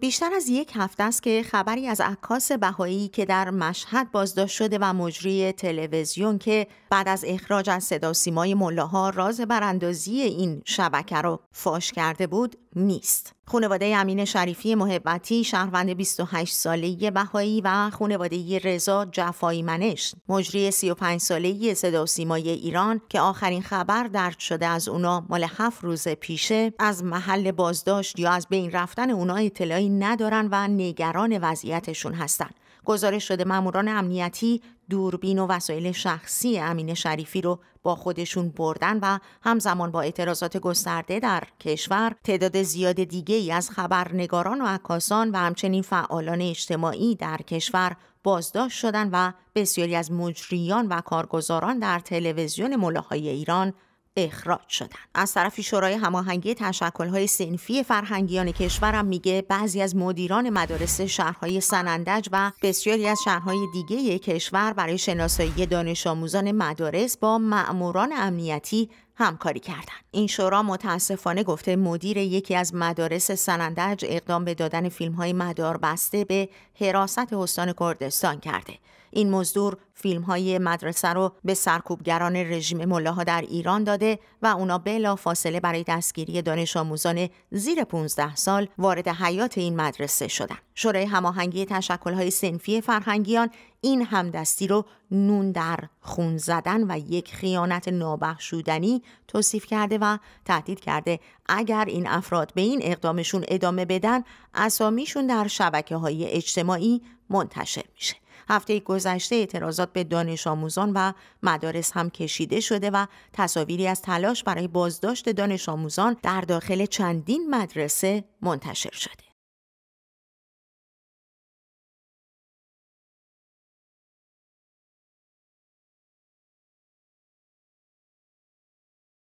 بیشتر از یک هفته است که خبری از عکاس بهایی که در مشهد بازداشت شده و مجری تلویزیون که بعد از اخراج از صدا سیمای ملاها راز براندازی این شبکه را فاش کرده بود نیست. خانواده امین شریفی محبتی شهروند 28 ساله بهایی و خانواده رضا جفایی منش مجری 35 ساله صدا سیمای ایران که آخرین خبر درد شده از اونا مال هفت روز پیشه از محل بازداشت یا از بین رفتن اونا اطلاعی ندارن و نگران وضعیتشون هستن. گزارش شده ماموران امنیتی دوربین و وسایل شخصی امین شریفی رو با خودشون بردن و همزمان با اعتراضات گسترده در کشور تعداد زیاد دیگه ای از خبرنگاران و عکاسان و همچنین فعالان اجتماعی در کشور بازداشت شدن و بسیاری از مجریان و کارگزاران در تلویزیون ملاهای ایران اخراج شدن از طرفی شورای هماهنگی تشکل‌های سنفی فرهنگیان کشورم میگه بعضی از مدیران مدارس شهرهای سنندج و بسیاری از شهرهای دیگه کشور برای شناسایی دانش آموزان مدارس با معموران امنیتی همکاری کردند. این شورا متاسفانه گفته مدیر یکی از مدارس سنندج اقدام به دادن فیلم های مدار بسته به حراست استان کردستان کرده. این مزدور فیلم های مدرسه رو به سرکوبگران رژیم ملاها در ایران داده و اونا بلا فاصله برای دستگیری دانش آموزان زیر 15 سال وارد حیات این مدرسه شدن. شورای هماهنگی تشکل های سنفی فرهنگیان این همدستی رو نون در خون زدن و یک خیانت نابخشودنی توصیف کرده و تهدید کرده اگر این افراد به این اقدامشون ادامه بدن اسامیشون در شبکه های اجتماعی منتشر میشه هفته گذشته اعتراضات به دانش آموزان و مدارس هم کشیده شده و تصاویری از تلاش برای بازداشت دانش آموزان در داخل چندین مدرسه منتشر شده